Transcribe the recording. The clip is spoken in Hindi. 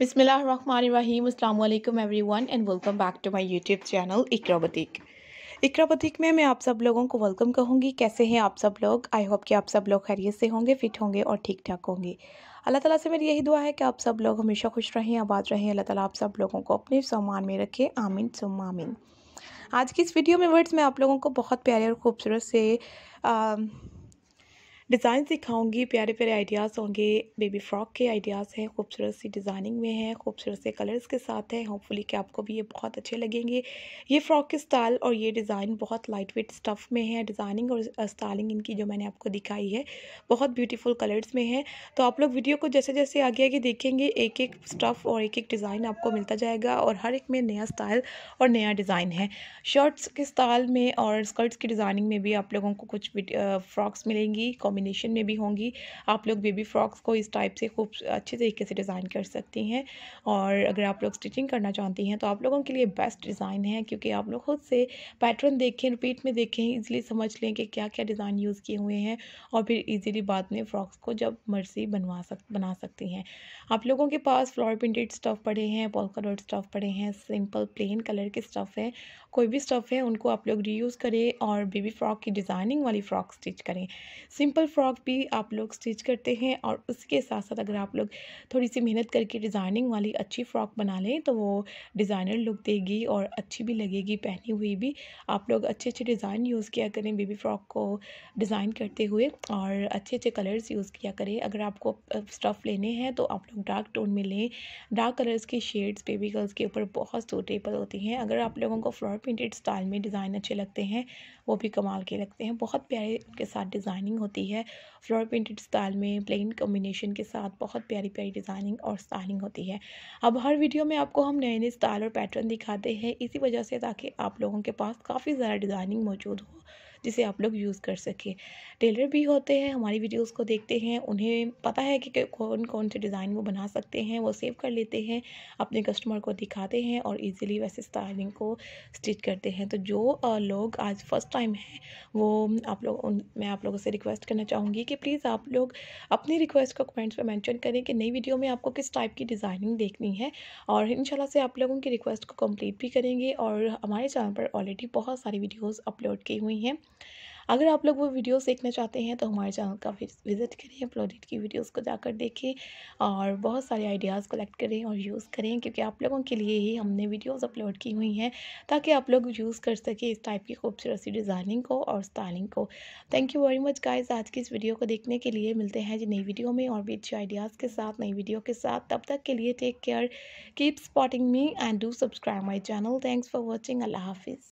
बिसमीम अल्लाम everyone and welcome back to my YouTube channel Iqra boutique Iqra में मैं आप सब लोगों को वेलकम कहूँगी कैसे हैं आप सब लोग आई होप कि आप सब लोग खैरियत से होंगे फिट होंगे और ठीक ठाक होंगे अल्लाह ताला से मेरी यही दुआ है कि आप सब लोग हमेशा खुश रहें आबाद रहें अल्लाह ताला आप सब लोगों को अपने सामान में रखें आमीन सुम आमीन आज की इस वीडियो में वर्ड्स में आप लोगों को बहुत प्यारे और ख़ूबसूरत से आ, डिज़ाइन दिखाऊंगी प्यारे प्यारे आइडियाज़ होंगे बेबी फ्रॉक के आइडियाज़ हैं खूबसूरत सी डिज़ाइनिंग में हैं खूबसूरत से कलर्स के साथ हैं होपफुली कि आपको भी ये बहुत अच्छे लगेंगे ये फ़्रॉक के स्टाइल और ये डिज़ाइन बहुत लाइट वेट स्टफ़ में है डिज़ाइनिंग और स्टाइलिंग uh, इनकी जो मैंने आपको दिखाई है बहुत ब्यूटीफुल कलर्स में है तो आप लोग वीडियो को जैसे जैसे आगे आगे देखेंगे एक एक स्टफ़ और एक एक डिज़ाइन आपको मिलता जाएगा और हर एक में नया स्टाइल और नया डिज़ाइन है शर्ट्स के स्टाइल में और स्कर्ट्स की डिज़ाइनिंग में भी आप लोगों को कुछ फ्रॉक्स uh, मिलेंगी कॉमेंट कॉम्बिनेशन में भी होंगी आप लोग बेबी फ्रॉक्स को इस टाइप से खूब अच्छे तरीके से डिज़ाइन कर सकती हैं और अगर आप लोग स्टिचिंग करना चाहती हैं तो आप लोगों के लिए बेस्ट डिज़ाइन है क्योंकि आप लोग खुद से पैटर्न देखें रिपीट में देखें ईजिली समझ लें कि क्या क्या डिज़ाइन यूज़ किए हुए हैं और फिर ईजिली बाद में फ़्रॉक्स को जब मर्जी बनवा सक बना सकती हैं आप लोगों के पास फ्लॉर प्रिंटेड स्टफ़ पड़े हैं पॉल कलर स्टफ़ पड़े हैं सिंपल प्लेन कलर के स्टफ़ हैं कोई भी स्टफ़ है उनको आप लोग रीयूज़ करें और बेबी फ्रॉक की डिज़ाइनिंग वाली फ़्रॉक स्टिच करें सिंपल फ्रॉक भी आप लोग स्टिच करते हैं और उसके साथ साथ अगर आप लोग थोड़ी सी मेहनत करके डिज़ाइनिंग वाली अच्छी फ़्रॉक बना लें तो वो डिज़ाइनर लुक देगी और अच्छी भी लगेगी पहनी हुई भी आप लोग अच्छे अच्छे डिज़ाइन यूज़ किया करें बेबी फ़्रॉक को डिज़ाइन करते हुए और अच्छे अच्छे कलर्स यूज़ किया करें अगर आपको स्टफ़ लेने हैं तो आप लोग डार्क टोन में लें डार्क कलर्स के शेड्स बेबी गर्ल्स के ऊपर बहुत सूटेबल होती हैं अगर आप लोगों को फ्लोर प्रिंटेड स्टाइल में डिज़ाइन अच्छे लगते हैं वो भी कमाल के लगते हैं बहुत प्यारे उनके साथ डिज़ाइनिंग होती है है फ्लोर प्रिंटेड स्टाइल में प्लेन कॉम्बिनेशन के साथ बहुत प्यारी प्यारी डिज़ाइनिंग और स्टाइलिंग होती है अब हर वीडियो में आपको हम नए नए स्टाइल और पैटर्न दिखाते हैं इसी वजह से ताकि आप लोगों के पास काफ़ी ज़्यादा डिज़ाइनिंग मौजूद हो जिसे आप लोग यूज़ कर सकें टेलर भी होते हैं हमारी वीडियोस को देखते हैं उन्हें पता है कि कौन कौन से डिज़ाइन वो बना सकते हैं वो सेव कर लेते हैं अपने कस्टमर को दिखाते हैं और ईज़िली वैसे स्टाइलिंग को स्टिच करते हैं तो जो लोग आज फर्स्ट टाइम हैं वो आप लोग मैं आप लोगों से रिक्वेस्ट करना चाहूँगी कि प्लीज़ आप लोग अपनी रिक्वेस्ट को कमेंट्स में मैंशन करें कि नई वीडियो में आपको किस टाइप की डिज़ाइनिंग देखनी है और इन से आप लोगों की रिक्वेस्ट को कंप्लीट भी करेंगे और हमारे चैनल पर ऑलरेडी बहुत सारी वीडियोज़ अपलोड की हुई हैं अगर आप लोग वो वीडियोस देखना चाहते हैं तो हमारे चैनल का विज़िट करें प्रोजेक्ट की वीडियोस को जाकर देखें और बहुत सारे आइडियाज़ कलेक्ट करें और यूज़ करें क्योंकि आप लोगों के लिए ही हमने वीडियोस अपलोड की हुई हैं ताकि आप लोग यूज़ कर सकें इस टाइप की खूबसूरत सी डिज़ाइनिंग को और स्टाइलिंग को thank you very much guys आज की इस वीडियो को देखने के लिए मिलते हैं जी नई वीडियो में और भी अच्छे आइडियाज़ के साथ नई वीडियो के साथ तब तक के लिए take care keep supporting me and do subscribe my channel thanks for watching अल्लाह हाफिज़